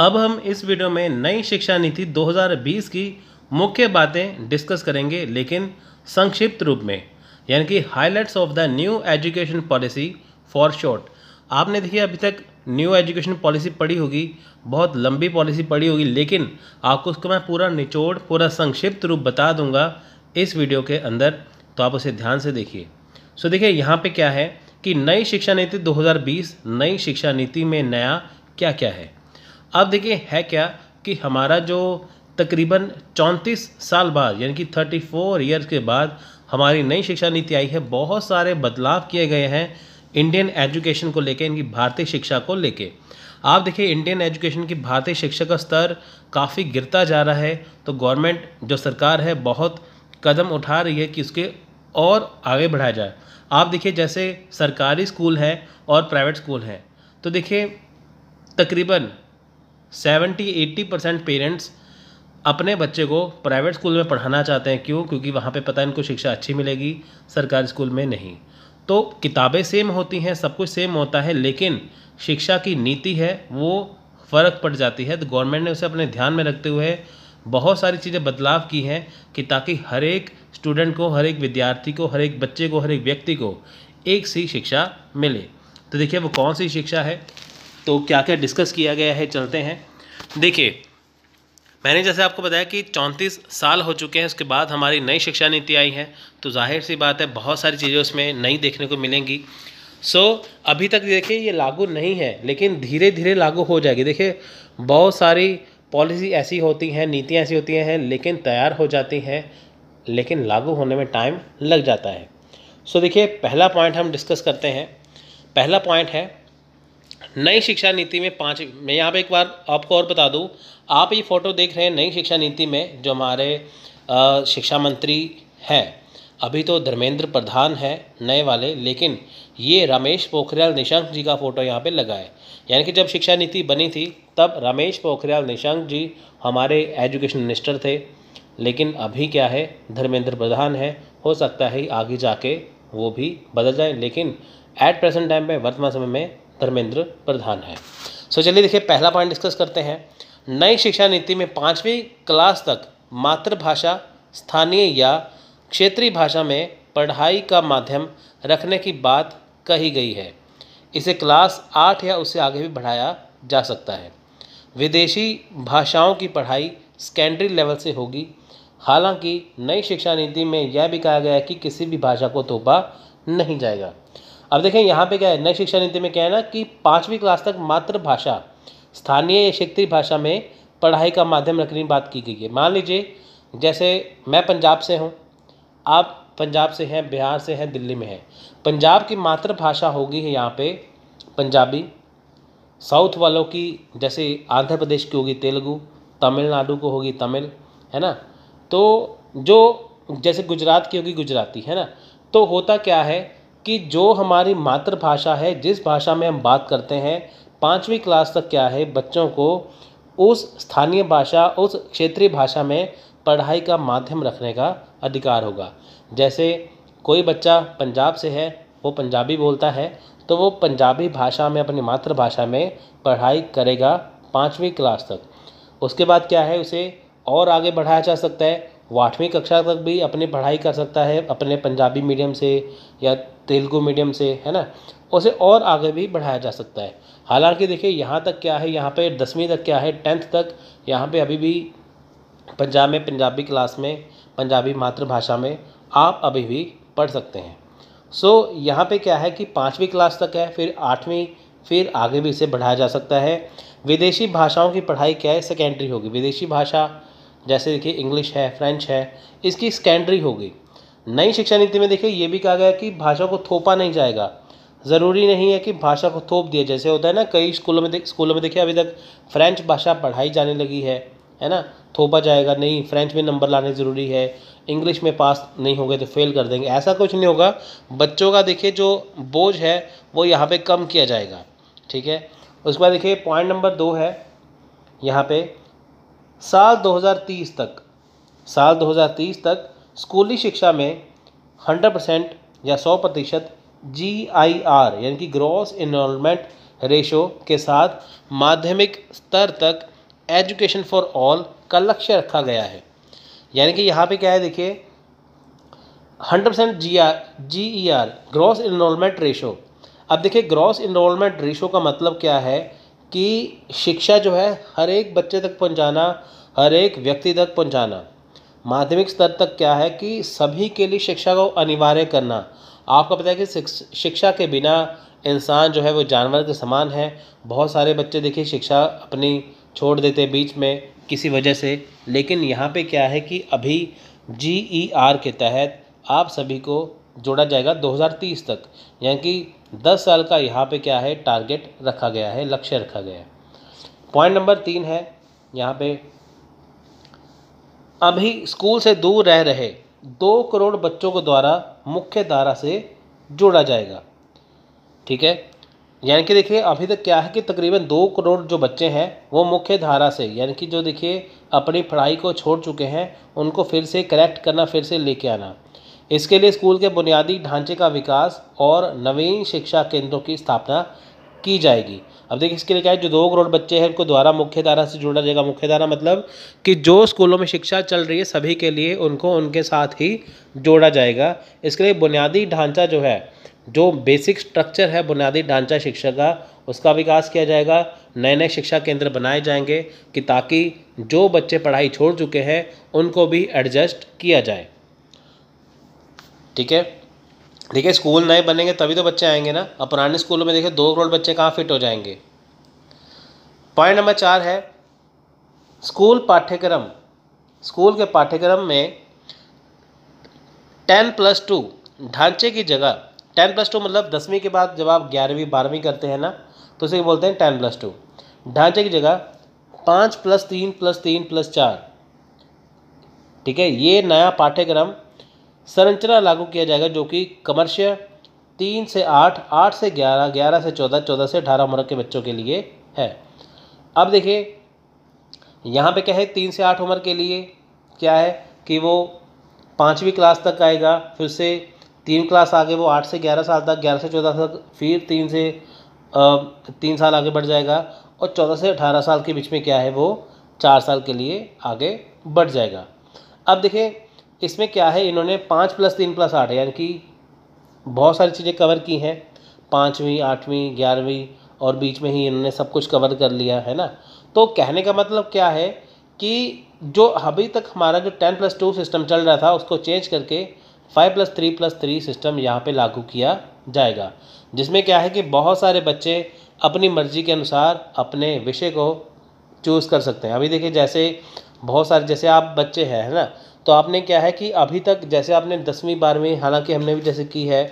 अब हम इस वीडियो में नई शिक्षा नीति 2020 की मुख्य बातें डिस्कस करेंगे लेकिन संक्षिप्त रूप में यानी कि highlights of the new education policy for short आपने देखिए अभी तक न्यू एजुकेशन पॉलिसी पढ़ी होगी बहुत लंबी पॉलिसी पढ़ी होगी लेकिन आपको उसको मैं पूरा निचोड़ पूरा संक्षिप्त रूप बता दूंगा इस वीडियो के अंदर तो आप उसे ध्यान से देखिए सो देखिए यहाँ पे क्या है कि नई शिक्षा नीति 2020 नई शिक्षा नीति में नया क्या क्या है अब देखिए है क्या कि हमारा जो तकरीबन 34 साल बाद यानी कि 34 फोर ईयर्स के बाद हमारी नई शिक्षा नीति आई है बहुत सारे बदलाव किए गए हैं इंडियन एजुकेशन को लेके इनकी भारतीय शिक्षा को लेके आप देखिए इंडियन एजुकेशन की भारतीय शिक्षा का स्तर काफ़ी गिरता जा रहा है तो गवर्नमेंट जो सरकार है बहुत कदम उठा रही है कि उसके और आगे बढ़ाया जाए आप देखिए जैसे सरकारी स्कूल हैं और प्राइवेट स्कूल हैं तो देखिए तकरीबन सेवेंटी एट्टी परसेंट पेरेंट्स अपने बच्चे को प्राइवेट स्कूल में पढ़ाना चाहते हैं क्यों क्योंकि वहाँ पे पता है इनको शिक्षा अच्छी मिलेगी सरकारी स्कूल में नहीं तो किताबें सेम होती हैं सब कुछ सेम होता है लेकिन शिक्षा की नीति है वो फ़र्क पड़ जाती है तो गवर्नमेंट ने उसे अपने ध्यान में रखते हुए बहुत सारी चीज़ें बदलाव की हैं कि ताकि हर एक स्टूडेंट को हर एक विद्यार्थी को हर एक बच्चे को हर एक व्यक्ति को एक सी शिक्षा मिले तो देखिए वो कौन सी शिक्षा है तो क्या क्या डिस्कस किया गया है चलते हैं देखिए मैंने जैसे आपको बताया कि चौंतीस साल हो चुके हैं उसके बाद हमारी नई शिक्षा नीति आई है तो जाहिर सी बात है बहुत सारी चीज़ें उसमें नई देखने को मिलेंगी सो so, अभी तक देखिए ये लागू नहीं है लेकिन धीरे धीरे लागू हो जाएगी देखिए बहुत सारी पॉलिसी ऐसी होती हैं नीतियाँ ऐसी होती हैं लेकिन तैयार हो जाती हैं लेकिन लागू होने में टाइम लग जाता है सो so, देखिए पहला पॉइंट हम डिस्कस करते हैं पहला पॉइंट है नई शिक्षा नीति में पाँच मैं यहाँ पे एक बार आपको और बता दूँ आप ये फ़ोटो देख रहे हैं नई शिक्षा नीति में जो हमारे शिक्षा मंत्री हैं अभी तो धर्मेंद्र प्रधान है नए वाले लेकिन ये रमेश पोखरियाल निशंक जी का फ़ोटो यहाँ पे लगा है यानी कि जब शिक्षा नीति बनी थी तब रमेश पोखरियाल निशंक जी हमारे एजुकेशन मिनिस्टर थे लेकिन अभी क्या है धर्मेंद्र प्रधान है हो सकता है आगे जाके वो भी बदल जाए लेकिन एट प्रेजेंट टाइम में वर्तमान समय में धर्मेंद्र प्रधान है सो चलिए देखिए पहला पॉइंट डिस्कस करते हैं नई शिक्षा नीति में पाँचवीं क्लास तक मातृभाषा स्थानीय या क्षेत्रीय भाषा में पढ़ाई का माध्यम रखने की बात कही गई है इसे क्लास आठ या उससे आगे भी बढ़ाया जा सकता है विदेशी भाषाओं की पढ़ाई सेकेंडरी लेवल से होगी हालांकि नई शिक्षा नीति में यह भी कहा गया है कि किसी भी भाषा को तोपा नहीं जाएगा अब देखें यहाँ पे क्या है नई शिक्षा नीति में क्या है ना कि पाँचवीं क्लास तक मातृभाषा स्थानीय या क्षेत्रीय भाषा में पढ़ाई का माध्यम रखने की बात की गई है मान लीजिए जैसे मैं पंजाब से हूँ आप पंजाब से हैं बिहार से हैं दिल्ली में हैं पंजाब की मातृभाषा होगी है यहाँ पे पंजाबी साउथ वालों की जैसे आंध्र प्रदेश की होगी तेलुगु तमिलनाडु को होगी तमिल है ना तो जो जैसे गुजरात की होगी गुजराती है ना तो होता क्या है कि जो हमारी मातृभाषा है जिस भाषा में हम बात करते हैं पाँचवीं क्लास तक क्या है बच्चों को उस स्थानीय भाषा उस क्षेत्रीय भाषा में पढ़ाई का माध्यम रखने का अधिकार होगा जैसे कोई बच्चा पंजाब से है वो पंजाबी बोलता है तो वो पंजाबी भाषा में अपनी मातृभाषा में पढ़ाई करेगा पाँचवीं क्लास तक उसके बाद क्या है उसे और आगे बढ़ाया जा सकता है वो आठवीं कक्षा तक भी अपनी पढ़ाई कर सकता है अपने पंजाबी मीडियम से या तेलुगु मीडियम से है ना उसे और आगे भी बढ़ाया जा सकता है हालांकि देखिए यहाँ तक क्या है यहाँ पे दसवीं तक क्या है टेंथ तक यहाँ पे अभी भी पंजाब में पंजाबी क्लास में पंजाबी मातृभाषा में आप अभी भी पढ़ सकते हैं सो so, यहाँ पे क्या है कि पाँचवीं क्लास तक है फिर आठवीं फिर आगे भी इसे बढ़ाया जा सकता है विदेशी भाषाओं की पढ़ाई क्या है सेकेंडरी होगी विदेशी भाषा जैसे देखिए इंग्लिश है फ्रेंच है इसकी सेकेंडरी होगी नई शिक्षा नीति में देखिए ये भी कहा गया कि भाषा को थोपा नहीं जाएगा ज़रूरी नहीं है कि भाषा को थोप दिया जैसे होता है ना कई स्कूलों में देख स्कूलों में देखिए अभी तक फ्रेंच भाषा पढ़ाई जाने लगी है है ना थोपा जाएगा नहीं फ्रेंच में नंबर लाने ज़रूरी है इंग्लिश में पास नहीं होंगे तो फेल कर देंगे ऐसा कुछ नहीं होगा बच्चों का देखिए जो बोझ है वो यहाँ पे कम किया जाएगा ठीक है उसके बाद देखिए पॉइंट नंबर दो है यहाँ पे साल 2030 तक साल 2030 तक स्कूली शिक्षा में हंड्रेड परसेंट या सौ प्रतिशत जी आई आर यानी कि ग्रॉस इनमेंट रेशो के साथ माध्यमिक स्तर तक एजुकेशन फॉर ऑल का लक्ष्य रखा गया है यानी कि यहाँ पे क्या है देखिए hundred percent G R G E R gross enrolment ratio अब देखिए ग्रॉस इनमेंट रेशो का मतलब क्या है कि शिक्षा जो है हर एक बच्चे तक पहुँचाना हर एक व्यक्ति तक पहुँचाना माध्यमिक स्तर तक क्या है कि सभी के लिए शिक्षा को अनिवार्य करना आपको पता है कि शिक्षा के बिना इंसान जो है वो जानवर के समान है बहुत सारे बच्चे देखिए शिक्षा अपनी छोड़ देते बीच में किसी वजह से लेकिन यहाँ पे क्या है कि अभी जी ई आर के तहत आप सभी को जोड़ा जाएगा 2030 तक यानी कि 10 साल का यहाँ पे क्या है टारगेट रखा गया है लक्ष्य रखा गया है पॉइंट नंबर तीन है यहाँ पे अभी स्कूल से दूर रह रहे दो करोड़ बच्चों को द्वारा मुख्य धारा से जोड़ा जाएगा ठीक है यानी कि देखिए अभी तक क्या है कि तकरीबन दो करोड़ जो बच्चे हैं वो मुख्य धारा से यानी कि जो देखिए अपनी पढ़ाई को छोड़ चुके हैं उनको फिर से करेक्ट करना फिर से लेके आना इसके लिए स्कूल के बुनियादी ढांचे का विकास और नवीन शिक्षा केंद्रों की स्थापना की जाएगी अब देखिए इसके लिए क्या है जो दो करोड़ बच्चे हैं उनको द्वारा मुख्य धारा से जोड़ा जाएगा मुख्य धारा मतलब कि जो स्कूलों में शिक्षा चल रही है सभी के लिए उनको उनके साथ ही जोड़ा जाएगा इसके लिए बुनियादी ढांचा जो है जो बेसिक स्ट्रक्चर है बुनियादी ढांचा शिक्षा का उसका विकास किया जाएगा नए नए शिक्षा केंद्र बनाए जाएंगे कि ताकि जो बच्चे पढ़ाई छोड़ चुके हैं उनको भी एडजस्ट किया जाए ठीक है देखिए स्कूल नए बनेंगे तभी तो बच्चे आएंगे ना अब पुराने स्कूलों में देखिए दो करोड़ बच्चे कहाँ फिट हो जाएंगे पॉइंट नंबर चार है स्कूल पाठ्यक्रम स्कूल के पाठ्यक्रम में टेन प्लस टू ढांचे की जगह टेन प्लस टू मतलब दसवीं के बाद जब आप ग्यारहवीं बारहवीं करते हैं ना तो उसे बोलते हैं टेन प्लस टू ढांचे की जगह पाँच प्लस तीन प्लस तीन प्लस चार ठीक है ये नया पाठ्यक्रम संरचना लागू किया जाएगा जो कि कमर्शियल तीन से आठ आठ से ग्यारह ग्यारह से चौदह चौदह से अठारह उम्र के बच्चों के लिए है अब देखिए यहाँ पे क्या है तीन से आठ उम्र के लिए क्या है कि वो पाँचवीं क्लास तक आएगा फिर से तीन क्लास आगे वो आठ से ग्यारह साल तक ग्यारह से चौदह तक फिर तीन से तीन साल आगे बढ़ जाएगा और चौदह से अठारह साल के बीच में क्या है वो चार साल के लिए आगे बढ़ जाएगा अब देखिए इसमें क्या है इन्होंने पाँच प्लस तीन प्लस आठ यानी कि बहुत सारी चीज़ें कवर की हैं पाँचवीं आठवीं ग्यारहवीं और बीच में ही इन्होंने सब कुछ कवर कर लिया है ना तो कहने का मतलब क्या है कि जो अभी तक हमारा जो टेन प्लस टू सिस्टम चल रहा था उसको चेंज करके five plus three plus three system यहाँ पे लागू किया जाएगा जिसमें क्या है कि बहुत सारे बच्चे अपनी मर्ज़ी के अनुसार अपने विषय को चूज़ कर सकते हैं अभी देखिए जैसे बहुत सारे जैसे आप बच्चे हैं है ना तो आपने क्या है कि अभी तक जैसे आपने दसवीं बारहवीं हालांकि हमने भी जैसे की है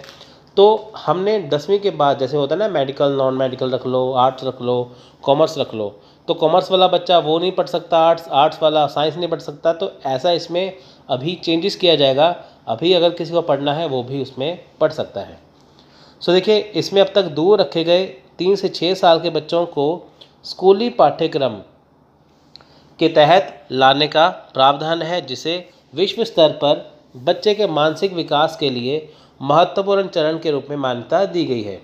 तो हमने दसवीं के बाद जैसे होता है ना मेडिकल नॉन मेडिकल रख लो आर्ट्स रख लो कॉमर्स रख लो तो कॉमर्स वाला बच्चा वो नहीं पढ़ सकता आर्ट्स आर्ट्स वाला साइंस नहीं पढ़ सकता तो ऐसा इसमें अभी चेंजेस किया जाएगा अभी अगर किसी को पढ़ना है वो भी उसमें पढ़ सकता है सो देखिए इसमें अब तक दूर रखे गए तीन से छः साल के बच्चों को स्कूली पाठ्यक्रम के तहत लाने का प्रावधान है जिसे विश्व स्तर पर बच्चे के मानसिक विकास के लिए महत्वपूर्ण चरण के रूप में मान्यता दी गई है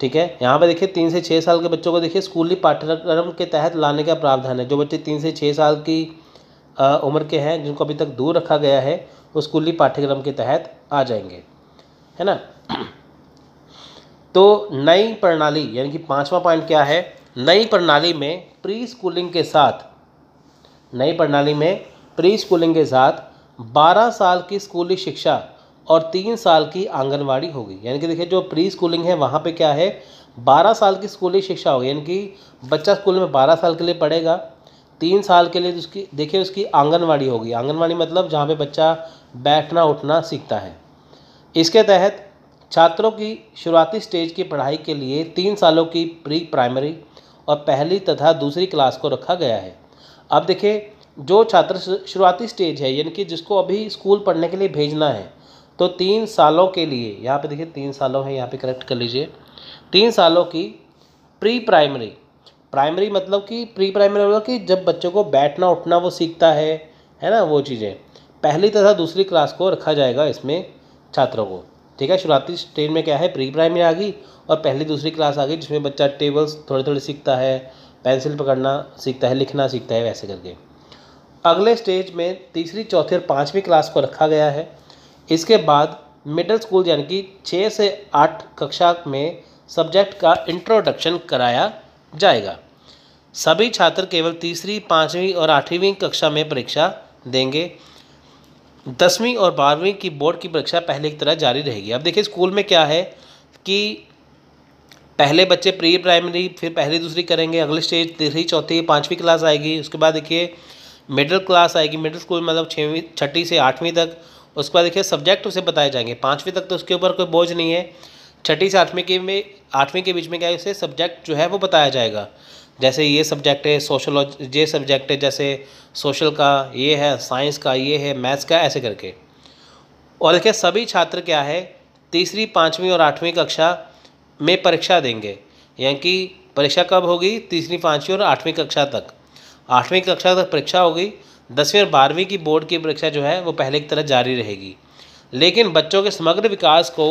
ठीक है यहाँ पर देखिए तीन से छः साल के बच्चों को देखिए स्कूली पाठ्यक्रम के तहत लाने का प्रावधान है जो बच्चे तीन से छः साल की उम्र के हैं जिनको अभी तक दूर रखा गया है वो स्कूली पाठ्यक्रम के तहत आ जाएंगे है ना तो नई प्रणाली यानी कि पांचवा पॉइंट क्या है नई प्रणाली में प्री स्कूलिंग के साथ नई प्रणाली में प्री स्कूलिंग के साथ 12 साल की स्कूली शिक्षा और तीन साल की आंगनवाड़ी होगी यानी कि देखिए जो प्री स्कूलिंग है वहाँ पे क्या है 12 साल की स्कूली शिक्षा होगी यानी कि बच्चा स्कूल में 12 साल के लिए पढ़ेगा तीन साल के लिए उसकी देखिए उसकी आंगनवाड़ी होगी आंगनवाड़ी मतलब जहाँ पे बच्चा बैठना उठना सीखता है इसके तहत छात्रों की शुरुआती स्टेज की पढ़ाई के लिए तीन सालों की प्री प्राइमरी और पहली तथा दूसरी क्लास को रखा गया है अब देखिए जो छात्र शुरुआती स्टेज है यानी कि जिसको अभी स्कूल पढ़ने के लिए भेजना है तो तीन सालों के लिए यहाँ पे देखिए तीन सालों है यहाँ पे करेक्ट कर लीजिए तीन सालों की प्री प्राइमरी प्राइमरी मतलब कि प्री प्राइमरी मतलब कि जब बच्चों को बैठना उठना वो सीखता है है ना वो चीज़ें पहली तथा दूसरी क्लास को रखा जाएगा इसमें छात्रों को ठीक है शुरुआती स्टेज में क्या है प्री प्राइमरी आ गई और पहली दूसरी क्लास आ गई जिसमें बच्चा टेबल्स थोड़े थोड़े सीखता है पेंसिल पकड़ना सीखता है लिखना सीखता है वैसे करके अगले स्टेज में तीसरी चौथी और पाँचवीं क्लास को रखा गया है इसके बाद मिडिल स्कूल यानी कि छः से आठ कक्षा में सब्जेक्ट का इंट्रोडक्शन कराया जाएगा सभी छात्र केवल तीसरी पाँचवीं और आठवीं कक्षा में परीक्षा देंगे दसवीं और बारहवीं की बोर्ड की परीक्षा पहले की तरह जारी रहेगी अब देखिए स्कूल में क्या है कि पहले बच्चे प्री प्राइमरी फिर पहली दूसरी करेंगे अगले स्टेज तीसरी चौथी पाँचवीं क्लास आएगी उसके बाद देखिए मिडिल क्लास आएगी मिडिल स्कूल मतलब छवीं छठी से आठवीं तक उसके बाद देखिए सब्जेक्ट उसे बताए जाएंगे पाँचवीं तक तो उसके ऊपर कोई बोझ नहीं है छठी से आठवीं के में आठवीं के बीच में क्या है उसे सब्जेक्ट जो है वो बताया जाएगा जैसे ये सब्जेक्ट है सोशोलॉजी ये सब्जेक्ट है जैसे सोशल का ये है साइंस का ये है मैथ्स का ऐसे करके और देखिए सभी छात्र क्या है तीसरी पाँचवीं और आठवीं कक्षा में परीक्षा देंगे यानी कि परीक्षा कब होगी तीसरी पाँचवीं और आठवीं कक्षा तक आठवीं कक्षा तक परीक्षा होगी दसवीं और बारहवीं की बोर्ड की परीक्षा जो है वो पहले की तरह जारी रहेगी लेकिन बच्चों के समग्र विकास को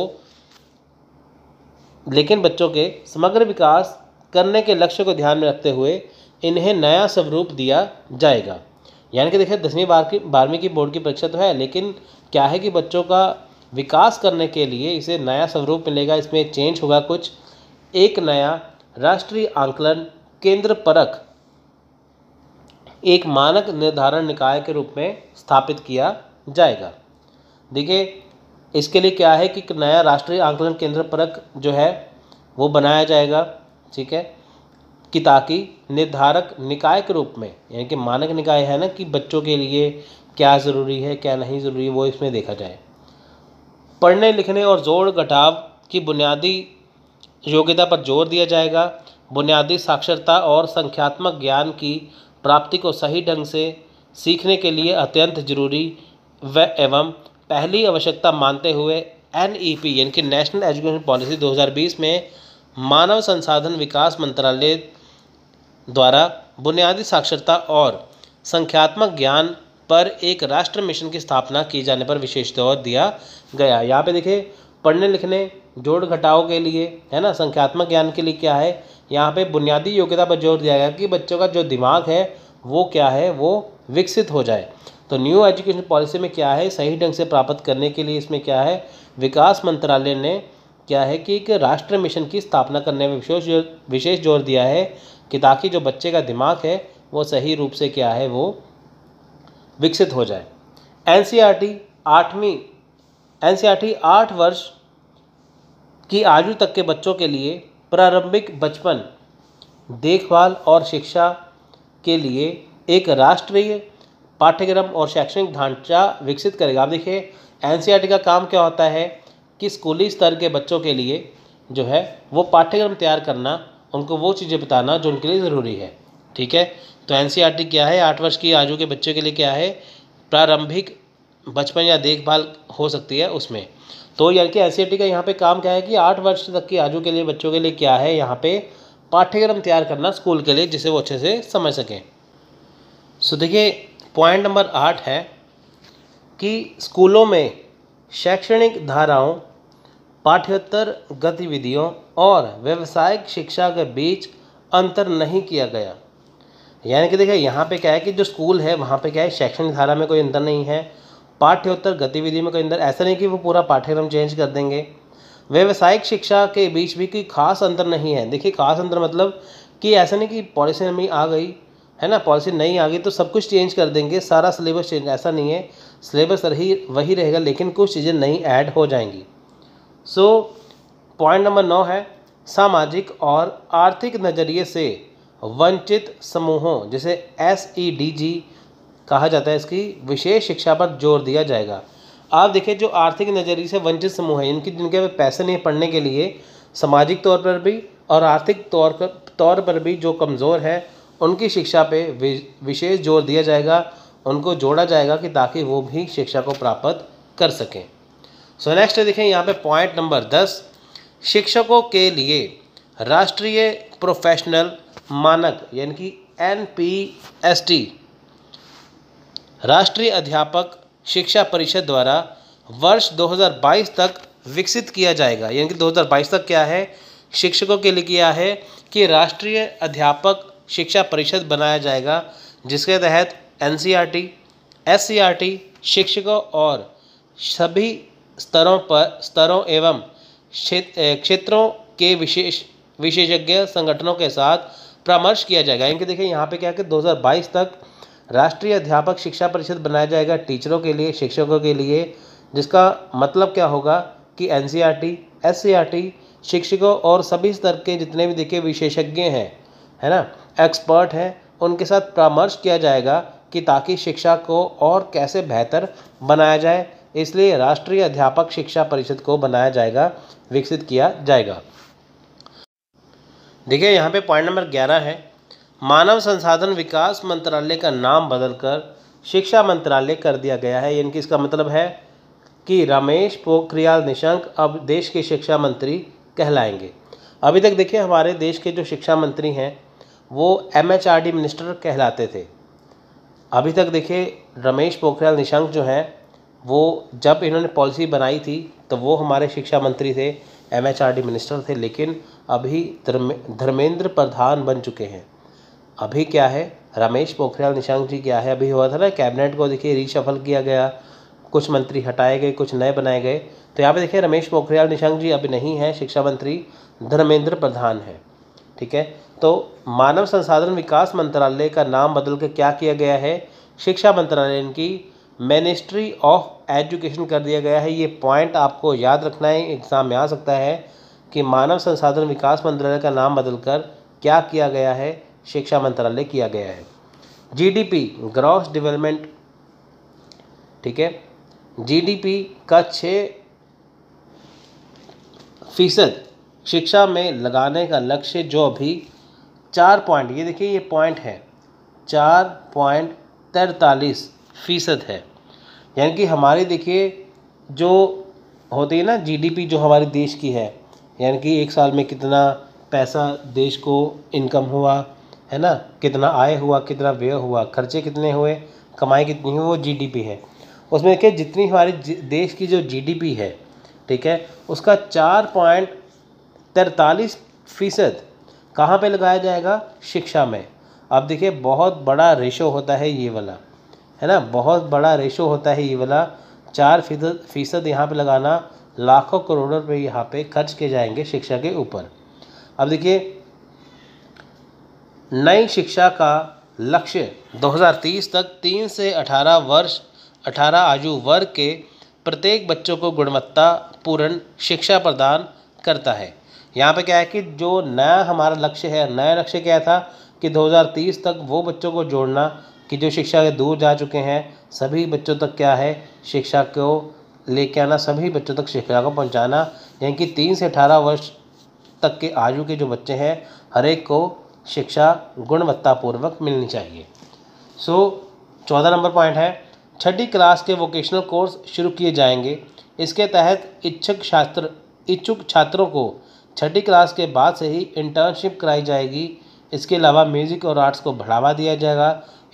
लेकिन बच्चों के समग्र विकास करने के लक्ष्य को ध्यान में रखते हुए इन्हें नया स्वरूप दिया जाएगा यानी कि देखिए दसवीं बार की बारहवीं की बोर्ड की परीक्षा तो है लेकिन क्या है कि बच्चों का विकास करने के लिए इसे नया स्वरूप मिलेगा इसमें चेंज होगा कुछ एक नया राष्ट्रीय आंकलन केंद्र परख एक मानक निर्धारण निकाय के रूप में स्थापित किया जाएगा देखिए इसके लिए क्या है कि नया राष्ट्रीय आंकलन केंद्र परक जो है वो बनाया जाएगा ठीक है कि ताकि निर्धारक निकाय के रूप में यानी कि मानक निकाय है ना कि बच्चों के लिए क्या ज़रूरी है क्या नहीं ज़रूरी वो इसमें देखा जाए पढ़ने लिखने और जोड़ घटाव की बुनियादी योग्यता पर जोर दिया जाएगा बुनियादी साक्षरता और संख्यात्मक ज्ञान की प्राप्ति को सही ढंग से सीखने के लिए अत्यंत जरूरी व एवं पहली आवश्यकता मानते हुए एन ई पी यानी कि नेशनल एजुकेशन पॉलिसी 2020 में मानव संसाधन विकास मंत्रालय द्वारा बुनियादी साक्षरता और संख्यात्मक ज्ञान पर एक राष्ट्र मिशन की स्थापना किए जाने पर विशेष तौर दिया गया यहाँ पे देखिए पढ़ने लिखने जोड़ घटाओ के लिए है ना संख्यात्मक ज्ञान के लिए क्या है यहाँ पे बुनियादी योग्यता पर जोर दिया गया कि बच्चों का जो दिमाग है वो क्या है वो विकसित हो जाए तो न्यू एजुकेशन पॉलिसी में क्या है सही ढंग से प्राप्त करने के लिए इसमें क्या है विकास मंत्रालय ने क्या है कि एक राष्ट्र मिशन की स्थापना करने में विशेष जो, विशेष जोर दिया है कि ताकि जो बच्चे का दिमाग है वो सही रूप से क्या है वो विकसित हो जाए एन सी आर टी आठवीं एन सी आर टी आठ वर्ष की आयु तक के बच्चों के लिए प्रारंभिक बचपन देखभाल और शिक्षा के लिए एक राष्ट्रीय पाठ्यक्रम और शैक्षणिक ढांचा विकसित करेगा आप देखिए एन e का काम क्या होता है कि स्कूली स्तर के बच्चों के लिए जो है वो पाठ्यक्रम तैयार करना उनको वो चीज़ें बताना जो उनके लिए ज़रूरी है ठीक है तो एन e क्या है आठ वर्ष की आयु के बच्चों के लिए क्या है प्रारंभिक बचपन या देखभाल हो सकती है उसमें तो यानी कि एन का यहाँ पे काम क्या है कि आठ वर्ष तक की आजू के लिए बच्चों के लिए क्या है यहाँ पे पाठ्यक्रम तैयार करना स्कूल के लिए जिसे वो अच्छे से समझ सकें सो देखिए पॉइंट नंबर आठ है कि स्कूलों में शैक्षणिक धाराओं पाठ्योत्तर गतिविधियों और व्यावसायिक शिक्षा के बीच अंतर नहीं किया गया यानी कि देखिए यहाँ पे क्या है कि जो स्कूल है वहाँ पे क्या है शैक्षणिक धारा में कोई अंतर नहीं है पाठ्योत्तर गतिविधि में के अंदर ऐसा नहीं कि वो पूरा पाठ्यक्रम चेंज कर देंगे व्यावसायिक शिक्षा के बीच भी कोई खास अंतर नहीं है देखिए खास अंतर मतलब कि ऐसा नहीं कि पॉलिसी नहीं आ गई है ना पॉलिसी नहीं आ गई तो सब कुछ चेंज कर देंगे सारा सिलेबस चेंज ऐसा नहीं है सिलेबस रही वही रहेगा लेकिन कुछ चीज़ें नई ऐड हो जाएंगी सो पॉइंट नंबर नौ है सामाजिक और आर्थिक नज़रिए से वंचित समूहों जैसे एस ई डी जी कहा जाता है इसकी विशेष शिक्षा पर जोर दिया जाएगा आप देखिए जो आर्थिक नज़रिए से वंचित समूह हैं इनकी जिनके पैसे नहीं पढ़ने के लिए सामाजिक तौर पर भी और आर्थिक तौर पर तौर पर भी जो कमज़ोर है उनकी शिक्षा पे विशेष जोर दिया जाएगा उनको जोड़ा जाएगा कि ताकि वो भी शिक्षा को प्राप्त कर सकें सो नेक्स्ट देखें यहाँ पे पॉइंट नंबर दस शिक्षकों के लिए राष्ट्रीय प्रोफेशनल मानक यानी कि एन पी एस टी राष्ट्रीय अध्यापक शिक्षा परिषद द्वारा वर्ष 2022 तक विकसित किया जाएगा यानी कि 2022 तक क्या है शिक्षकों के लिए किया है कि राष्ट्रीय अध्यापक शिक्षा परिषद बनाया जाएगा जिसके तहत एन सी e e शिक्षकों और सभी स्तरों पर स्तरों एवं क्षेत्रों के विशेष विशेषज्ञ संगठनों के साथ परामर्श किया जाएगा यानी कि देखिए यहाँ पे क्या है कि 2022 तक राष्ट्रीय अध्यापक शिक्षा परिषद बनाया जाएगा टीचरों के लिए शिक्षकों के लिए जिसका मतलब क्या होगा कि एन सी e e शिक्षकों और सभी स्तर के जितने भी देखिए विशेषज्ञ हैं है ना एक्सपर्ट हैं उनके साथ परामर्श किया जाएगा कि ताकि शिक्षा को और कैसे बेहतर बनाया जाए इसलिए राष्ट्रीय अध्यापक शिक्षा परिषद को बनाया जाएगा विकसित किया जाएगा देखिए यहाँ पे पॉइंट नंबर ग्यारह है मानव संसाधन विकास मंत्रालय का नाम बदलकर शिक्षा मंत्रालय कर दिया गया है यानी कि इसका मतलब है कि रमेश पोखरियाल निशंक अब देश के शिक्षा मंत्री कहलाएंगे अभी तक देखिए हमारे देश के जो शिक्षा मंत्री हैं वो M H R D minister कहलाते थे अभी तक देखिए रमेश पोखरियाल निशंक जो हैं वो जब इन्होंने पॉलिसी बनाई थी तो वो हमारे शिक्षा मंत्री थे एम मिनिस्टर थे लेकिन अभी धर्मेंद्र प्रधान बन चुके हैं अभी क्या है रमेश पोखरियाल निशंक जी क्या है अभी हुआ था ना कैबिनेट को देखिए रीशफल किया गया कुछ मंत्री हटाए गए कुछ नए बनाए गए तो यहाँ पे देखिए रमेश पोखरियाल निशंक जी अभी नहीं है शिक्षा मंत्री धर्मेंद्र प्रधान है ठीक है तो मानव संसाधन विकास मंत्रालय का नाम बदल कर क्या किया गया है शिक्षा मंत्रालय की मिनिस्ट्री ऑफ एजुकेशन कर दिया गया है ये पॉइंट आपको याद रखना है एग्ज़ाम में आ सकता है कि मानव संसाधन विकास मंत्रालय का नाम बदलकर क्या किया गया है शिक्षा मंत्रालय किया गया है जीडीपी ग्रॉस डेवलपमेंट ठीक है जीडीपी का छः फीसद शिक्षा में लगाने का लक्ष्य जो अभी चार पॉइंट ये देखिए ये पॉइंट है चार पॉइंट तैतालीस फीसद है यानी कि हमारे देखिए जो होती है ना जीडीपी जो हमारे देश की है यानी कि एक साल में कितना पैसा देश को इनकम हुआ है ना कितना आय हुआ कितना व्यय हुआ खर्चे कितने हुए कमाई कितनी हुई वो जीडीपी है उसमें देखिए जितनी हमारी देश की जो जीडीपी है ठीक है उसका चार पॉइंट तैतालीस फीसद कहाँ पर लगाया जाएगा शिक्षा में अब देखिए बहुत बड़ा रेशो होता है ये वाला है ना बहुत बड़ा रेशो होता है ये वाला चार फीसद फीसद यहाँ पर लगाना लाखों करोड़ों रुपये यहाँ पे खर्च किए जाएंगे शिक्षा के ऊपर अब देखिए नई शिक्षा का लक्ष्य 2030 तक तीन से 18 वर्ष 18 आयु वर्ग के प्रत्येक बच्चों को गुणवत्तापूर्ण शिक्षा प्रदान करता है यहाँ पे क्या है कि जो नया हमारा लक्ष्य है नया लक्ष्य क्या था कि 2030 तक वो बच्चों को जोड़ना कि जो शिक्षा के दूर जा चुके हैं सभी बच्चों तक क्या है शिक्षा को लेके आना सभी बच्चों तक शिक्षा को पहुँचाना यानी कि तीन से अठारह वर्ष तक के आयु के जो बच्चे हैं हर एक को शिक्षा गुणवत्तापूर्वक मिलनी चाहिए सो so, चौदह नंबर पॉइंट है छठी क्लास के वोकेशनल कोर्स शुरू किए जाएंगे इसके तहत इच्छुक छात्र इच्छुक छात्रों को छठी क्लास के बाद से ही इंटर्नशिप कराई जाएगी इसके अलावा म्यूज़िक और आर्ट्स को बढ़ावा दिया जाएगा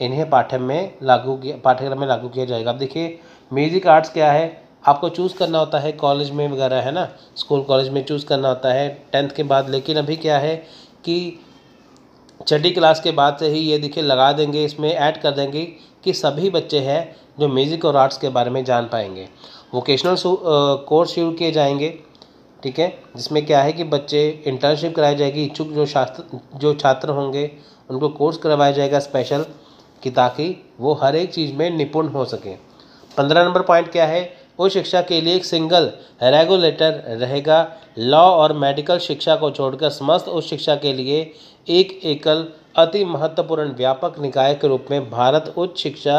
इन्हें पाठ्य में लागू किया पाठ्यक्रम में लागू किया जाएगा अब देखिए म्यूज़िक आर्ट्स क्या है आपको चूज़ करना होता है कॉलेज में वगैरह है ना स्कूल कॉलेज में चूज़ करना होता है टेंथ के बाद लेकिन अभी क्या है कि छठी क्लास के बाद से ही ये देखिए लगा देंगे इसमें ऐड कर देंगे कि सभी बच्चे हैं जो म्यूज़िक और आर्ट्स के बारे में जान पाएंगे वोकेशनल कोर्स शुरू किए जाएंगे ठीक है जिसमें क्या है कि बच्चे इंटर्नशिप कराई जाएगी इच्छुक जो शास्त्र जो छात्र होंगे उनको कोर्स करवाया जाएगा स्पेशल कि ताकि वो हर एक चीज़ में निपुण हो सकें पंद्रह नंबर पॉइंट क्या है उच्च शिक्षा के लिए एक सिंगल रेगुलेटर रहेगा लॉ और मेडिकल शिक्षा को छोड़कर समस्त उच्च शिक्षा के लिए एक एकल अति महत्वपूर्ण व्यापक निकाय के रूप में भारत उच्च शिक्षा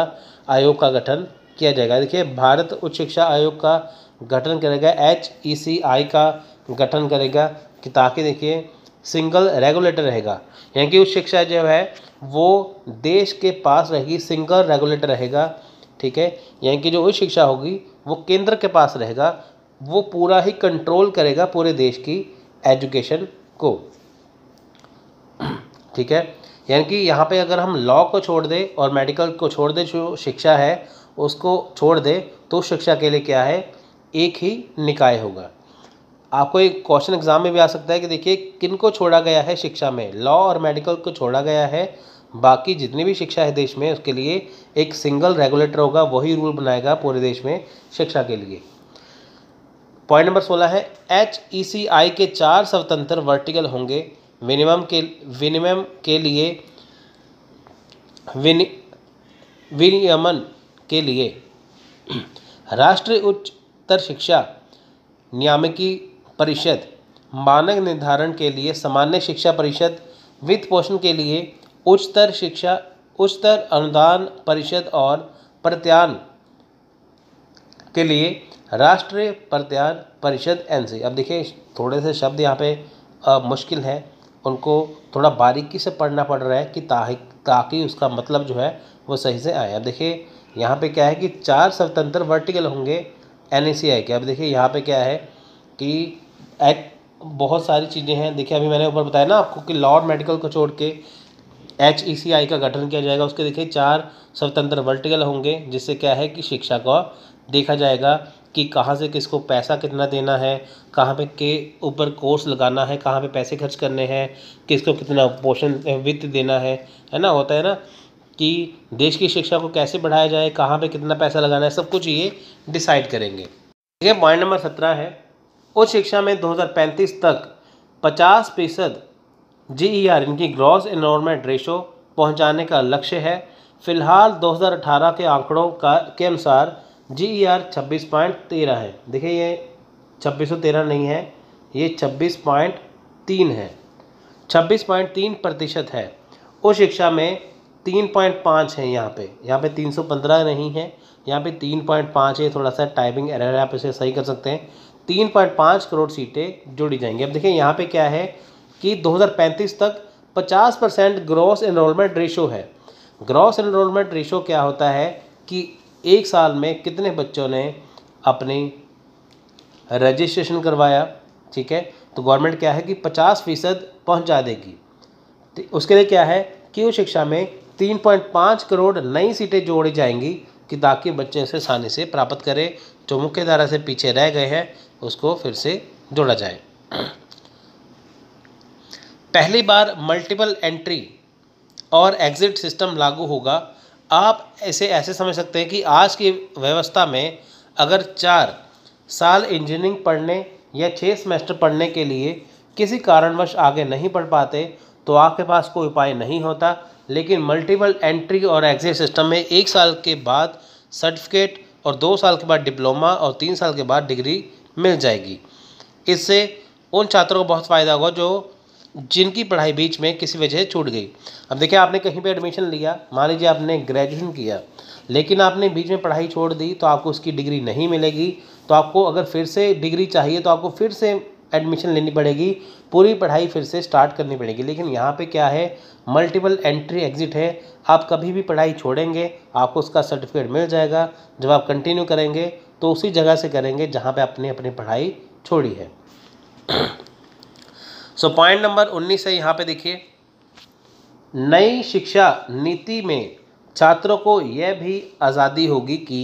आयोग का गठन किया जाएगा देखिए भारत उच्च शिक्षा आयोग का गठन करेगा एच ई सी आई का गठन करेगा कि ताकि देखिए सिंगल रेगुलेटर रहेगा यानी कि उच्च शिक्षा जो है वो देश के पास रहेगी सिंगल रेगुलेटर रहेगा ठीक है यानी कि जो उच्च शिक्षा होगी वो केंद्र के पास रहेगा वो पूरा ही कंट्रोल करेगा पूरे देश की एजुकेशन को ठीक है यानी कि यहाँ पे अगर हम लॉ को छोड़ दें और मेडिकल को छोड़ दें जो शिक्षा है उसको छोड़ दें तो शिक्षा के लिए क्या है एक ही निकाय होगा आपको एक क्वेश्चन एग्जाम में भी आ सकता है कि देखिए किन को छोड़ा गया है शिक्षा में लॉ और मेडिकल को छोड़ा गया है बाकी जितनी भी शिक्षा है देश में उसके लिए एक सिंगल रेगुलेटर होगा वही रूल बनाएगा पूरे देश में शिक्षा के लिए पॉइंट नंबर सोलह है एच ई सी आई के चार स्वतंत्र वर्टिकल होंगे विनिमम के विनिमम के लिए विनियमन के लिए राष्ट्रीय उच्चतर शिक्षा नियामकी परिषद मानक निर्धारण के लिए सामान्य शिक्षा परिषद वित्त पोषण के लिए उच्चतर शिक्षा उच्चतर अनुदान परिषद और प्रत्यान के लिए राष्ट्रीय प्रत्यान परिषद एन अब देखिए थोड़े से शब्द यहाँ पे आ, मुश्किल है उनको थोड़ा बारीकी से पढ़ना पड़ रहा है कि ताकि उसका मतलब जो है वो सही से आए अब देखिए यहाँ पे क्या है कि चार स्वतंत्र वर्टिकल होंगे एन के अब देखिए यहाँ पे क्या है कि एक बहुत सारी चीज़ें हैं देखिए अभी मैंने ऊपर बताया ना आपको कि लॉर्ड मेडिकल को छोड़ के एच ई सी आई का गठन किया जाएगा उसके देखिए चार स्वतंत्र वर्टिकल होंगे जिससे क्या है कि शिक्षा को देखा जाएगा कि कहाँ से किसको पैसा कितना देना है कहाँ पे के ऊपर कोर्स लगाना है कहाँ पे पैसे खर्च करने हैं किसको कितना पोषण वित्त देना है है ना होता है ना कि देश की शिक्षा को कैसे बढ़ाया जाए कहाँ पे कितना पैसा लगाना है सब कुछ ये डिसाइड करेंगे ठीक है पॉइंट नंबर सत्रह है उच्च शिक्षा में दो तक पचास फीसद आर e इनकी ग्रॉस इनमेंट रेशो पहुंचाने का लक्ष्य है फिलहाल 2018 के आंकड़ों का के अनुसार जी e पॉइंट तेरह है देखिए ये तेरह नहीं है ये 26.3 है 26.3 प्रतिशत है उस शिक्षा में 3.5 है यहाँ पे यहाँ पे 315 नहीं है यहाँ पे 3.5 है थोड़ा सा टाइपिंग एरर आप इसे सही कर सकते हैं 3.5 करोड़ सीटें जोड़ी जाएंगी अब देखिए यहाँ पे क्या है कि 2035 तक 50 परसेंट ग्रॉस इनरोलमेंट रेशो है ग्रॉस इनरोलमेंट रेशो क्या होता है कि एक साल में कितने बच्चों ने अपनी रजिस्ट्रेशन करवाया ठीक है तो गवर्नमेंट क्या है कि 50 फीसद पहुँचा देगी तो उसके लिए क्या है कि उस शिक्षा में 3.5 करोड़ नई सीटें जोड़ी जाएंगी कि ताकि बच्चे उसे आसानी से प्राप्त करें जो मुख्य धारा से पीछे रह गए हैं उसको फिर से जोड़ा जाए पहली बार मल्टीपल एंट्री और एग्ज़िट सिस्टम लागू होगा आप इसे ऐसे समझ सकते हैं कि आज की व्यवस्था में अगर चार साल इंजीनियरिंग पढ़ने या छः सेमेस्टर पढ़ने के लिए किसी कारणवश आगे नहीं पढ़ पाते तो आपके पास कोई उपाय नहीं होता लेकिन मल्टीपल एंट्री और एग्ज़िट सिस्टम में एक साल के बाद सर्टिफिकेट और दो साल के बाद डिप्लोमा और तीन साल के बाद डिग्री मिल जाएगी इससे उन छात्रों को बहुत फ़ायदा होगा जो जिनकी पढ़ाई बीच में किसी वजह छूट गई अब देखिए आपने कहीं पे एडमिशन लिया मान लीजिए आपने ग्रेजुएशन किया लेकिन आपने बीच में पढ़ाई छोड़ दी तो आपको उसकी डिग्री नहीं मिलेगी तो आपको अगर फिर से डिग्री चाहिए तो आपको फिर से एडमिशन लेनी पड़ेगी पूरी पढ़ाई फिर से स्टार्ट करनी पड़ेगी लेकिन यहाँ पे क्या है मल्टीपल एंट्री एग्ज़िट है आप कभी भी पढ़ाई छोड़ेंगे आपको उसका सर्टिफिकेट मिल जाएगा जब आप कंटिन्यू करेंगे तो उसी जगह से करेंगे जहाँ पे आपने अपनी पढ़ाई छोड़ी है सो पॉइंट नंबर उन्नीस है यहाँ पे देखिए नई शिक्षा नीति में छात्रों को यह भी आज़ादी होगी कि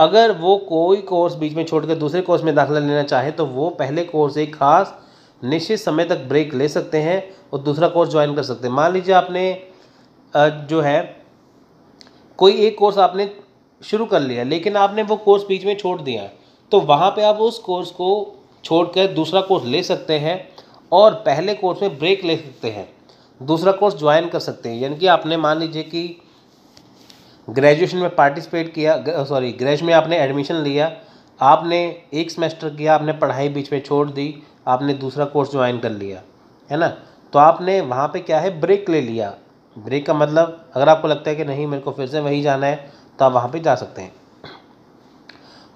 अगर वो कोई कोर्स बीच में छोड़कर दूसरे कोर्स में दाखिला लेना चाहे तो वो पहले कोर्स से खास निश्चित समय तक ब्रेक ले सकते हैं और दूसरा कोर्स ज्वाइन कर सकते हैं मान लीजिए आपने जो है कोई एक कोर्स आपने शुरू कर लिया लेकिन आपने वो कोर्स बीच में छोड़ दिया तो वहाँ पे आप उस कोर्स को छोड़कर दूसरा कोर्स ले सकते हैं और पहले कोर्स में ब्रेक ले सकते हैं दूसरा कोर्स ज्वाइन कर सकते हैं यानी कि आपने मान लीजिए कि ग्रेजुएशन में पार्टिसिपेट किया सॉरी ग्रेज में आपने एडमिशन लिया आपने एक सेमेस्टर किया आपने पढ़ाई बीच में छोड़ दी आपने दूसरा कोर्स ज्वाइन कर लिया है ना तो आपने वहाँ पे क्या है ब्रेक ले लिया ब्रेक का मतलब अगर आपको लगता है कि नहीं मेरे को फिर से वहीं जाना है तो आप वहाँ पर जा सकते हैं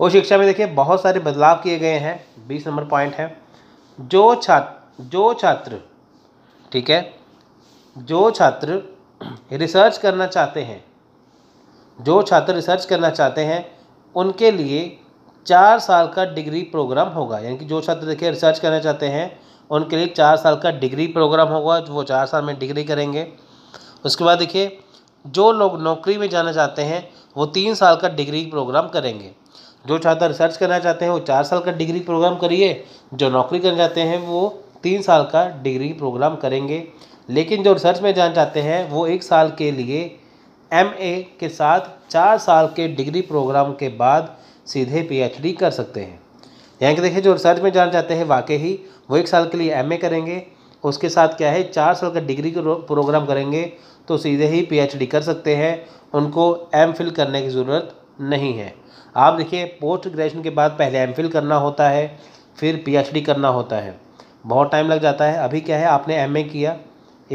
और शिक्षा में देखिए बहुत सारे बदलाव किए गए हैं बीस नंबर पॉइंट है जो छात्र जो छात्र ठीक है जो छात्र रिसर्च करना चाहते हैं जो छात्र रिसर्च करना चाहते हैं उनके लिए चार साल का डिग्री प्रोग्राम होगा यानी कि जो छात्र देखिए रिसर्च करना चाहते हैं उनके लिए चार साल का डिग्री प्रोग्राम होगा तो वो चार साल में डिग्री करेंगे उसके बाद देखिए जो लोग नौकरी में जाना चाहते हैं वो तीन साल का डिग्री प्रोग्राम करेंगे जो छात्र रिसर्च करना चाहते हैं वो चार साल का डिग्री प्रोग्राम करिए जो नौकरी करना चाहते हैं वो तीन साल का डिग्री प्रोग्राम करेंगे लेकिन जो रिसर्च में जाना चाहते हैं वो एक साल के लिए एम के साथ चार साल के डिग्री प्रोग्राम के बाद सीधे पीएचडी कर सकते हैं यहाँ के देखिए जो रिसर्च में जाना चाहते हैं वाकई ही वो एक साल के लिए एम करेंगे उसके साथ क्या है चार साल का डिग्री प्रोग्राम करेंगे तो सीधे ही पीएचडी कर सकते हैं उनको एम फिल करने की ज़रूरत नहीं है आप देखिए पोस्ट ग्रेजुएशन के बाद पहले एम फिल करना होता है फिर पी करना होता है बहुत टाइम लग जाता है अभी क्या है आपने एम किया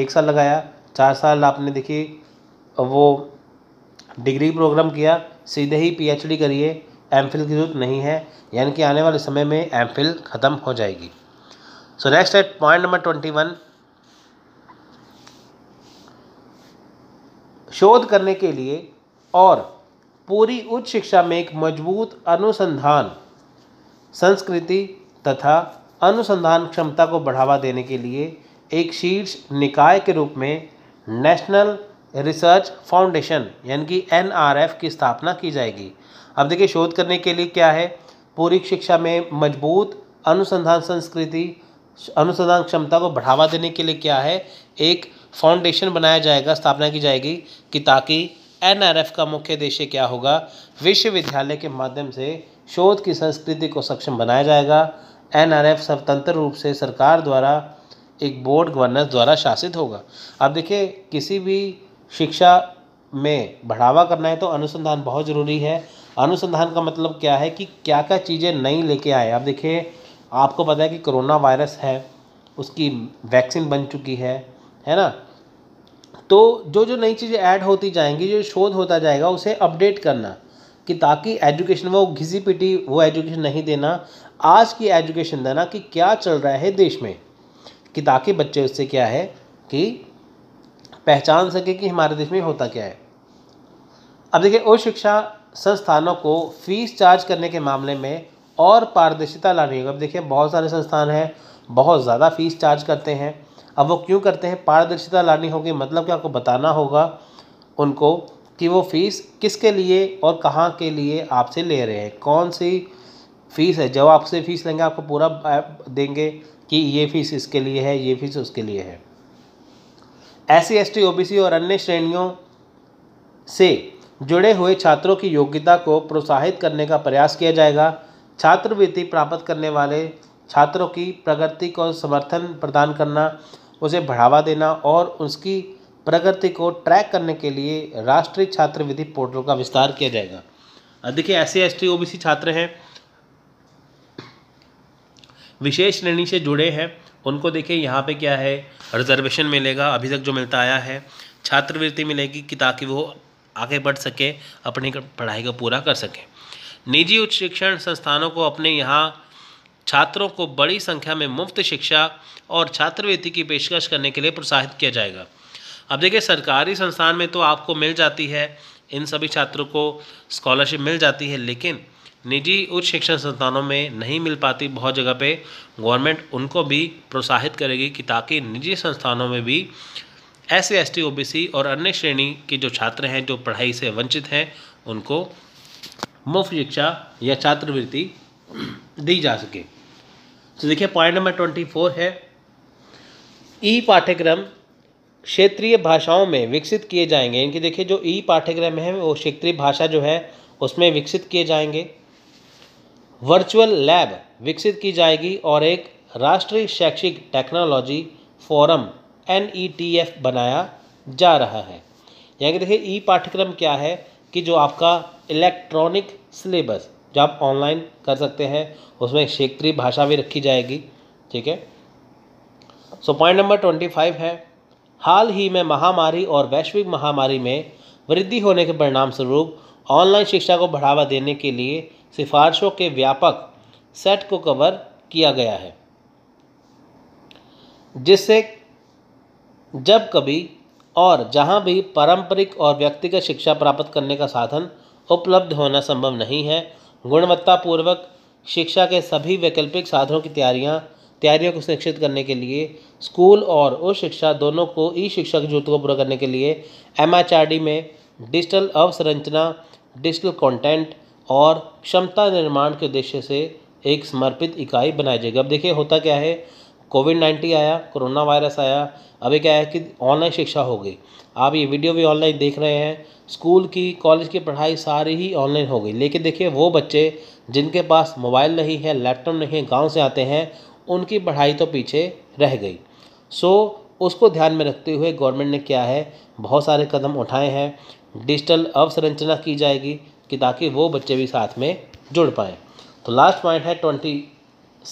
एक साल लगाया चार साल आपने देखिए वो डिग्री प्रोग्राम किया सीधे ही पीएचडी करिए एम की जरूरत नहीं है यानी कि आने वाले समय में एम ख़त्म हो जाएगी सो नेक्स्ट है पॉइंट नंबर ट्वेंटी वन शोध करने के लिए और पूरी उच्च शिक्षा में एक मजबूत अनुसंधान संस्कृति तथा अनुसंधान क्षमता को बढ़ावा देने के लिए एक शीर्ष निकाय के रूप में नेशनल रिसर्च फाउंडेशन यानी कि एन की स्थापना की जाएगी अब देखिए शोध करने के लिए क्या है पूरी शिक्षा में मजबूत अनुसंधान संस्कृति अनुसंधान क्षमता को बढ़ावा देने के लिए क्या है एक फाउंडेशन बनाया जाएगा स्थापना की जाएगी कि ताकि एन का मुख्य उद्देश्य क्या होगा विश्वविद्यालय के माध्यम से शोध की संस्कृति को सक्षम बनाया जाएगा एनआरएफ स्वतंत्र रूप से सरकार द्वारा एक बोर्ड गवर्नर द्वारा शासित होगा अब देखिए किसी भी शिक्षा में बढ़ावा करना है तो अनुसंधान बहुत ज़रूरी है अनुसंधान का मतलब क्या है कि क्या क्या चीज़ें नई लेके आए अब देखिए आपको पता है कि कोरोना वायरस है उसकी वैक्सीन बन चुकी है है ना तो जो जो नई चीज़ें ऐड होती जाएंगी जो शोध होता जाएगा उसे अपडेट करना कि ताकि एजुकेशन वो घिसी पिटी वो एजुकेशन नहीं देना आज की एजुकेशन देना कि क्या चल रहा है देश में कि ताकि बच्चे उससे क्या है कि पहचान सके कि हमारे देश में होता क्या है अब देखिए उच्च शिक्षा संस्थानों को फीस चार्ज करने के मामले में और पारदर्शिता लानी होगी अब देखिए बहुत सारे संस्थान हैं बहुत ज़्यादा फीस चार्ज करते हैं अब वो क्यों करते हैं पारदर्शिता लानी होगी मतलब कि आपको बताना होगा उनको कि वो फ़ीस किसके लिए और कहाँ के लिए आपसे ले रहे हैं कौन सी फ़ीस है जब आपसे फ़ीस लेंगे आपको पूरा देंगे कि ये फ़ीस इसके लिए है ये फ़ीस उसके लिए है S C S T O B C और अन्य श्रेणियों से जुड़े हुए छात्रों की योग्यता को प्रोत्साहित करने का प्रयास किया जाएगा छात्रवृत्ति प्राप्त करने वाले छात्रों की प्रगति को समर्थन प्रदान करना उसे बढ़ावा देना और उसकी प्रगति को ट्रैक करने के लिए राष्ट्रीय छात्रवृत्ति पोर्टल का विस्तार किया जाएगा देखिए ऐसे S T O B C छात्र हैं विशेष श्रेणी से जुड़े हैं उनको देखिए यहाँ पे क्या है रिजर्वेशन मिलेगा अभी तक जो मिलता आया है छात्रवृत्ति मिलेगी कि ताकि वो आगे बढ़ सके अपनी पढ़ाई को पूरा कर सके निजी उच्च शिक्षण संस्थानों को अपने यहाँ छात्रों को बड़ी संख्या में मुफ्त शिक्षा और छात्रवृत्ति की पेशकश करने के लिए प्रोत्साहित किया जाएगा अब देखिए सरकारी संस्थान में तो आपको मिल जाती है इन सभी छात्रों को स्कॉलरशिप मिल जाती है लेकिन निजी उच्च शिक्षण संस्थानों में नहीं मिल पाती बहुत जगह पे गवर्नमेंट उनको भी प्रोत्साहित करेगी कि ताकि निजी संस्थानों में भी S C S T O B C और अन्य श्रेणी के जो छात्र हैं जो पढ़ाई से वंचित हैं उनको मुफ्त शिक्षा या छात्रवृत्ति दी जा सके तो देखिए पॉइंट नंबर ट्वेंटी फोर है ई पाठ्यक्रम क्षेत्रीय भाषाओं में विकसित किए जाएंगे इनकी देखिए जो ई पाठ्यक्रम है वो क्षेत्रीय भाषा जो है उसमें विकसित किए जाएंगे वर्चुअल लैब विकसित की जाएगी और एक राष्ट्रीय शैक्षिक टेक्नोलॉजी फोरम एन बनाया जा रहा है यानी कि देखिए ई पाठ्यक्रम क्या है कि जो आपका इलेक्ट्रॉनिक सिलेबस जो आप ऑनलाइन कर सकते हैं उसमें क्षेत्रीय भाषा भी रखी जाएगी ठीक है so point number twenty five है हाल ही में महामारी और वैश्विक महामारी में वृद्धि होने के परिणाम स्वरूप ऑनलाइन शिक्षा को बढ़ावा देने के लिए सिफारिशों के व्यापक सेट को कवर किया गया है जिससे जब कभी और जहां भी पारंपरिक और व्यक्तिगत शिक्षा प्राप्त करने का साधन उपलब्ध होना संभव नहीं है गुणवत्तापूर्वक शिक्षा के सभी वैकल्पिक साधनों की तैयारियां तैयारियों को सुनिश्चित करने के लिए स्कूल और उच्च शिक्षा दोनों को ई शिक्षा की जरूरत को पूरा करने के लिए एम में डिजिटल अवसंरचना डिजिटल कंटेंट और क्षमता निर्माण के उद्देश्य से एक समर्पित इकाई बनाई जाएगी अब देखिए होता क्या है कोविड नाइन्टीन आया कोरोना वायरस आया अभी क्या है कि ऑनलाइन शिक्षा हो गई आप ये वीडियो भी ऑनलाइन देख रहे हैं स्कूल की कॉलेज की पढ़ाई सारी ही ऑनलाइन हो गई लेकिन देखिए वो बच्चे जिनके पास मोबाइल नहीं है लैपटॉप नहीं है गांव से आते हैं उनकी पढ़ाई तो पीछे रह गई सो उसको ध्यान में रखते हुए गवर्नमेंट ने क्या है बहुत सारे कदम उठाए हैं डिजिटल अवसंरचना की जाएगी कि ताकि वो बच्चे भी साथ में जुड़ पाएँ तो लास्ट पॉइंट है ट्वेंटी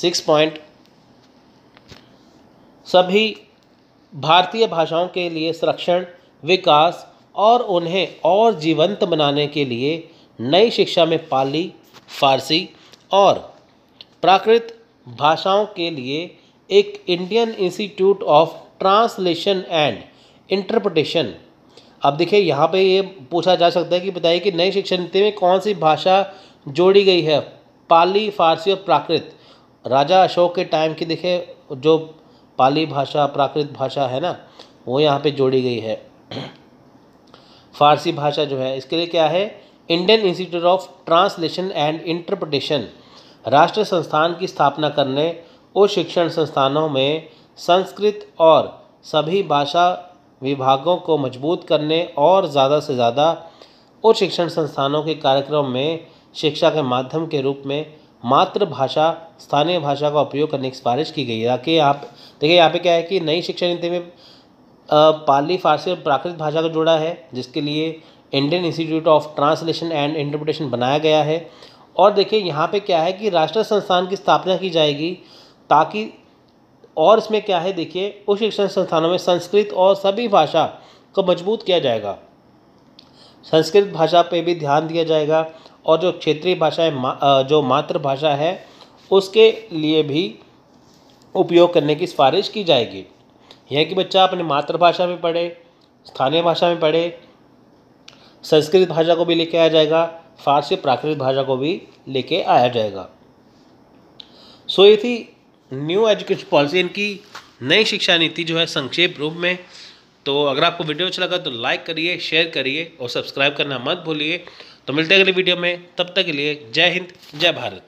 सिक्स पॉइंट सभी भारतीय भाषाओं के लिए संरक्षण विकास और उन्हें और जीवंत बनाने के लिए नई शिक्षा में पाली फारसी और प्राकृत भाषाओं के लिए एक Indian Institute of Translation and Interpretation अब देखिए यहाँ पे ये पूछा जा सकता है कि बताइए कि नई शिक्षा नीति में कौन सी भाषा जोड़ी गई है पाली फारसी और प्राकृत राजा अशोक के टाइम की देखे जो पाली भाषा प्राकृत भाषा है ना वो यहाँ पे जोड़ी गई है फारसी भाषा जो है इसके लिए क्या है Indian Institute of Translation and Interpretation राष्ट्रीय संस्थान की स्थापना करने और शिक्षण संस्थानों में संस्कृत और सभी भाषा विभागों को मजबूत करने और ज़्यादा से ज़्यादा उच्च शिक्षण संस्थानों के कार्यक्रम में शिक्षा के माध्यम के रूप में मातृभाषा स्थानीय भाषा का उपयोग करने की सिफारिश की गई है ताकि आप देखिए यहाँ पे क्या है कि नई शिक्षा नीति में पाली फारसी और प्राकृत भाषा को जोड़ा है जिसके लिए Indian Institute of Translation and Interpretation बनाया गया है और देखिए यहाँ पे क्या है कि राष्ट्रीय संस्थान की स्थापना की जाएगी ताकि और इसमें क्या है देखिए उच्च शिक्षण संस्थानों में संस्कृत और सभी भाषा को मजबूत किया जाएगा संस्कृत भाषा पे भी ध्यान दिया जाएगा और जो क्षेत्रीय भाषाएं मा, जो मातृभाषा है उसके लिए भी उपयोग करने की सिफारिश की जाएगी यह कि बच्चा अपने मातृभाषा में पढ़े स्थानीय भाषा में पढ़े संस्कृत भाषा को भी लेके आया जाएगा फारसी प्राकृत भाषा को भी लेके आया जाएगा सो ये थी न्यू एजुकेशन पॉलिसी इनकी नई शिक्षा नीति जो है संक्षेप रूप में तो अगर आपको वीडियो अच्छा लगा तो लाइक करिए शेयर करिए और सब्सक्राइब करना मत भूलिए तो मिलते अगले वीडियो में तब तक के लिए जय हिंद जय भारत